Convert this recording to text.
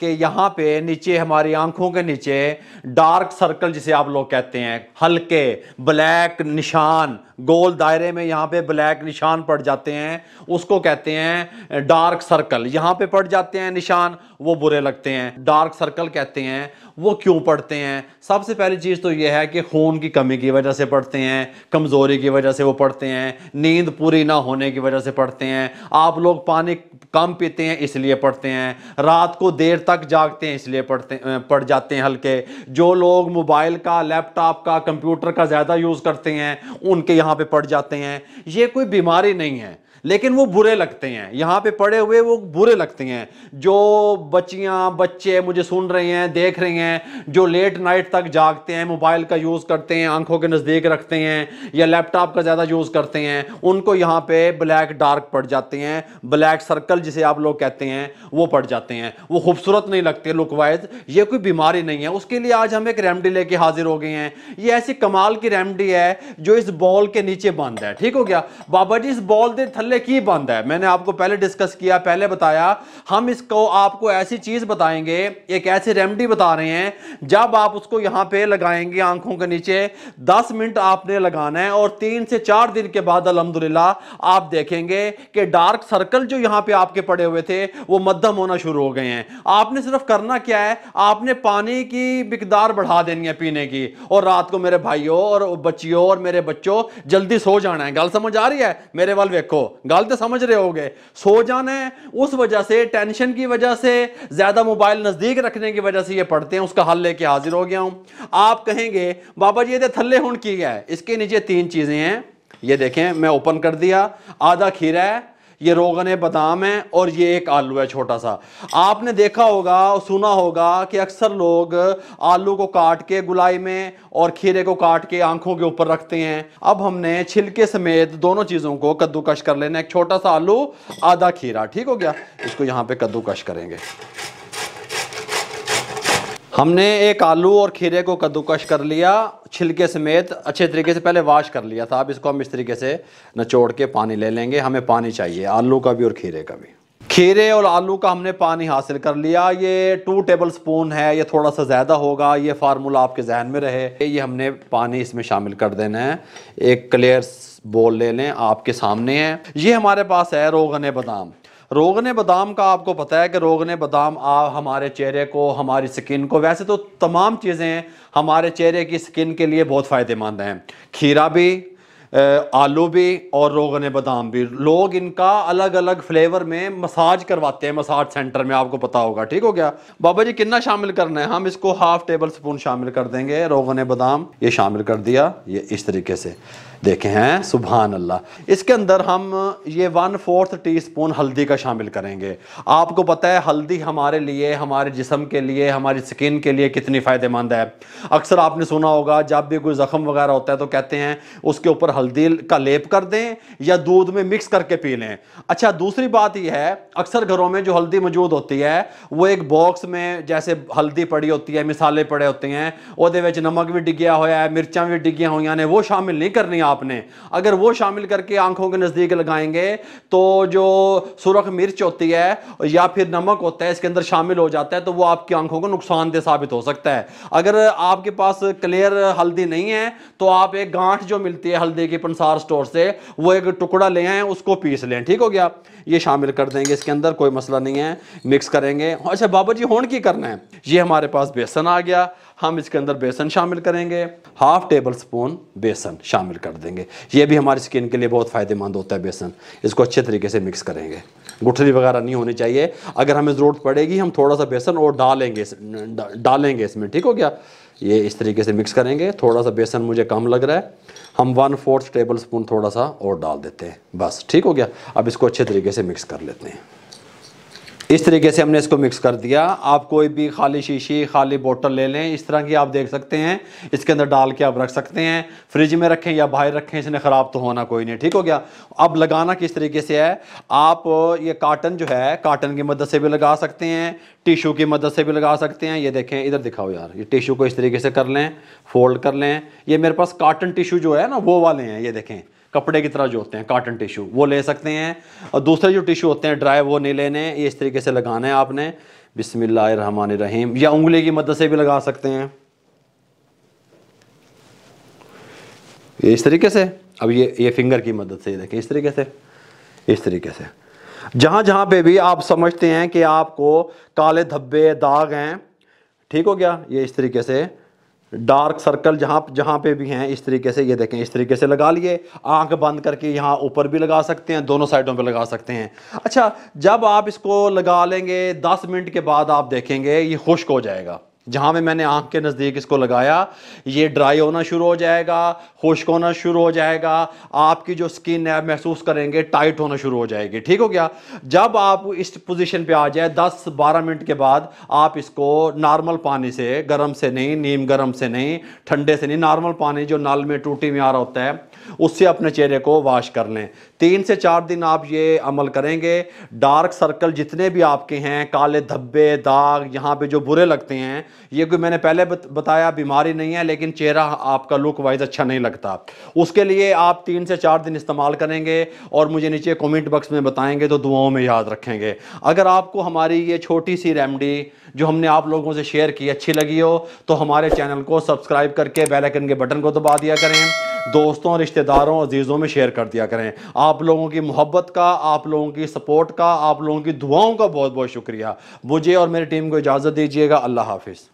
कि यहाँ पे नीचे हमारी आंखों के नीचे डार्क सर्कल जिसे आप लोग कहते हैं हल्के ब्लैक निशान गोल दायरे में यहाँ पे ब्लैक निशान पड़ जाते हैं उसको कहते हैं डार्क सर्कल यहाँ पे पड़ जाते हैं निशान वो बुरे लगते हैं डार्क सर्कल कहते हैं वो क्यों पड़ते हैं सबसे पहली चीज़ तो ये है कि खून की कमी की वजह से पड़ते हैं कमज़ोरी की वजह से वो पड़ते हैं नींद पूरी ना होने की वजह से पड़ते हैं आप लोग पानी कम पीते हैं इसलिए पढ़ते हैं रात को देर तक जागते हैं इसलिए पढ़ते पढ़ जाते हैं हल्के जो लोग मोबाइल का लैपटॉप का कंप्यूटर का ज़्यादा यूज़ करते हैं उनके यहाँ पे पढ़ जाते हैं ये कोई बीमारी नहीं है लेकिन वो बुरे लगते हैं यहाँ पे पड़े हुए वो बुरे लगते हैं जो बच्चियाँ बच्चे मुझे सुन रहे हैं देख रहे हैं जो लेट नाइट तक जागते हैं मोबाइल का यूज़ करते हैं आंखों के नज़दीक रखते हैं या लैपटॉप का ज़्यादा यूज़ करते हैं उनको यहाँ पे ब्लैक डार्क पड़ जाते हैं ब्लैक सर्कल जिसे आप लोग कहते हैं वो पड़ जाते हैं वो खूबसूरत नहीं लगते लुक वाइज ये कोई बीमारी नहीं है उसके लिए आज हम एक रेमडी लेके हाजिर हो गए हैं ये ऐसी कमाल की रेमडी है जो इस बॉल के नीचे बंद है ठीक हो गया बाबा जी इस बॉल के थल मोहल्ले की बंद है मैंने आपको पहले डिस्कस किया पहले बताया हम इसको आपको ऐसी चीज बताएंगे एक ऐसी रेमेडी बता रहे हैं जब आप उसको यहां पे लगाएंगे आंखों के नीचे दस मिनट आपने लगाना है और तीन से चार दिन के बाद अलहमदुल्ला आप देखेंगे कि डार्क सर्कल जो यहां पर आपके पड़े हुए थे वो मध्यम होना शुरू हो गए हैं आपने सिर्फ करना क्या है आपने पानी की मकदार बढ़ा देनी है पीने की और रात को मेरे भाइयों और बच्चियों और मेरे बच्चों जल्दी सो जाना है गल समझ आ रही है मेरे वाल देखो गलत तो समझ रहे हो सो जाना है उस वजह से टेंशन की वजह से ज्यादा मोबाइल नजदीक रखने की वजह से ये पढ़ते हैं उसका हल लेके हाजिर हो गया हूं आप कहेंगे बाबा जी ये तो थल्ले हूं की है इसके नीचे तीन चीजें हैं ये देखें मैं ओपन कर दिया आधा खीरा है ये रोगन बादाम है और ये एक आलू है छोटा सा आपने देखा होगा सुना होगा कि अक्सर लोग आलू को काट के गुलाई में और खीरे को काट के आंखों के ऊपर रखते हैं अब हमने छिलके समेत दोनों चीज़ों को कद्दूकश कर लेना एक छोटा सा आलू आधा खीरा ठीक हो गया इसको यहाँ पे कद्दूकश करेंगे हमने एक आलू और खीरे को कद्दूकश कर लिया छिलके समेत अच्छे तरीके से पहले वाश कर लिया था अब इसको हम इस तरीके से नचोड़ के पानी ले लेंगे हमें पानी चाहिए आलू का भी और खीरे का भी खीरे और आलू का हमने पानी हासिल कर लिया ये टू टेबल स्पून है ये थोड़ा सा ज़्यादा होगा ये फार्मूला आपके जहन में रहे ये हमने पानी इसमें शामिल कर देना है एक क्लियर बोल ले लें आपके सामने है ये हमारे पास है रोगने बादाम रोगन बादाम का आपको पता है कि रोगन बादाम आ, हमारे चेहरे को हमारी स्किन को वैसे तो तमाम चीज़ें हमारे चेहरे की स्किन के लिए बहुत फ़ायदेमंद हैं खीरा भी आलू भी और रोगन बादाम भी लोग इनका अलग अलग फ्लेवर में मसाज करवाते हैं मसाज सेंटर में आपको पता होगा ठीक हो गया बाबा जी कितना शामिल करना है हम इसको हाफ टेबल स्पून शामिल कर देंगे रोगन बादाम ये शामिल कर दिया ये इस तरीके से देखे हैं सुबहान अल्लाह इसके अंदर हम ये वन फोर्थ टी स्पून हल्दी का शामिल करेंगे आपको पता है हल्दी हमारे लिए हमारे जिसम के लिए हमारी स्किन के लिए कितनी फ़ायदेमंद है अक्सर आपने सुना होगा जब भी कोई ज़ख़म वगैरह होता है तो कहते हैं उसके ऊपर हल्दी का लेप कर दें या दूध में मिक्स करके पी लें अच्छा दूसरी बात यह है अक्सर घरों में जो हल्दी मौजूद होती है वो एक बॉक्स में जैसे हल्दी पड़ी होती है मिसाले पड़े होते हैं वो नमक भी डिगया होया है मिर्चा भी डिगिया हुई ने वो शामिल नहीं करनी आपने अगर वो शामिल करके आंखों के नज़दीक लगाएंगे तो जो सुरख मिर्च होती है या फिर नमक होता है इसके अंदर शामिल हो जाता है तो वो आपकी आंखों को नुकसानदेह साबित हो सकता है अगर आपके पास क्लियर हल्दी नहीं है तो आप एक गांठ जो मिलती है हल्दी की पंसार स्टोर से वो एक टुकड़ा ले आए उसको पीस लें ठीक हो गया ये शामिल कर देंगे इसके अंदर कोई मसला नहीं है मिक्स करेंगे अच्छा बाबा जी होन की करना है ये हमारे पास बेसन आ गया हम इसके अंदर बेसन शामिल करेंगे हाफ टेबल स्पून बेसन शामिल कर देंगे ये भी हमारी स्किन के लिए बहुत फ़ायदेमंद होता है बेसन इसको अच्छे तरीके से मिक्स करेंगे गुठली वगैरह नहीं होनी चाहिए अगर हमें ज़रूरत पड़ेगी हम थोड़ा सा बेसन और डालेंगे इस, डालेंगे इसमें ठीक हो गया ये इस तरीके से मिक्स करेंगे थोड़ा सा बेसन मुझे कम लग रहा है हम वन फोर्थ टेबल स्पून थोड़ा सा और डाल देते हैं बस ठीक हो गया अब इसको अच्छे तरीके से मिक्स कर लेते हैं इस तरीके से हमने इसको मिक्स कर दिया आप कोई भी खाली शीशी खाली बोतल ले लें इस तरह की आप देख सकते हैं इसके अंदर डाल के आप रख सकते हैं फ्रिज में रखें या बाहर रखें इसने ख़राब तो होना कोई नहीं ठीक हो गया अब लगाना किस तरीके से है आप ये काटन जो है काटन की मदद से भी लगा सकते हैं टिशू की मदद से भी लगा सकते हैं ये देखें इधर दिखाओ यार ये टिशू को इस तरीके से कर लें फोल्ड कर लें ये मेरे पास काटन टिशू जो है ना वो वाले हैं ये देखें कपड़े की तरह जो होते हैं काटन टिशू वो ले सकते हैं और दूसरे जो टिशू होते हैं ड्राई वो नहीं लेने ये इस तरीके से लगाना है आपने बिसमिल्ल रहीम या उंगली की मदद से भी लगा सकते हैं ये इस तरीके से अब ये ये फिंगर की मदद से देखें इस तरीके से इस तरीके से जहाँ जहाँ पे भी आप समझते हैं कि आपको काले धब्बे दाग हैं ठीक हो गया ये इस तरीके से डार्क सर्कल जहाँ जहाँ पे भी हैं इस तरीके से ये देखें इस तरीके से लगा लिए आंख बंद करके यहाँ ऊपर भी लगा सकते हैं दोनों साइडों पे लगा सकते हैं अच्छा जब आप इसको लगा लेंगे 10 मिनट के बाद आप देखेंगे ये खुश्क हो जाएगा जहाँ में मैंने आँख के नज़दीक इसको लगाया ये ड्राई होना शुरू हो जाएगा खुश्क होना शुरू हो जाएगा आपकी जो स्किन है महसूस करेंगे टाइट होना शुरू हो जाएगी ठीक हो गया जब आप इस पोजीशन पे आ जाए 10-12 मिनट के बाद आप इसको नॉर्मल पानी से गर्म से नहीं नीम गर्म से नहीं ठंडे से नहीं नॉर्मल पानी जो नल में टूटी में आ रहा होता है उससे अपने चेहरे को वॉश कर लें तीन से चार दिन आप ये अमल करेंगे डार्क सर्कल जितने भी आपके हैं काले धब्बे दाग यहाँ पे जो बुरे लगते हैं ये कोई मैंने पहले बताया बीमारी नहीं है लेकिन चेहरा आपका लुक वाइज अच्छा नहीं लगता उसके लिए आप तीन से चार दिन इस्तेमाल करेंगे और मुझे नीचे कॉमेंट बॉक्स में बताएंगे तो दुआओं में याद रखेंगे अगर आपको हमारी ये छोटी सी रेमडी जो हमने आप लोगों से शेयर की अच्छी लगी हो तो हमारे चैनल को सब्सक्राइब करके बेल आइकन के बटन को दबा दिया करें दोस्तों रिश्तेदारों अजीज़ों में शेयर कर दिया करें आप आप लोगों की मोहब्बत का आप लोगों की सपोर्ट का आप लोगों की दुआओं का बहुत बहुत शुक्रिया मुझे और मेरी टीम को इजाज़त दीजिएगा अल्लाह हाफिज़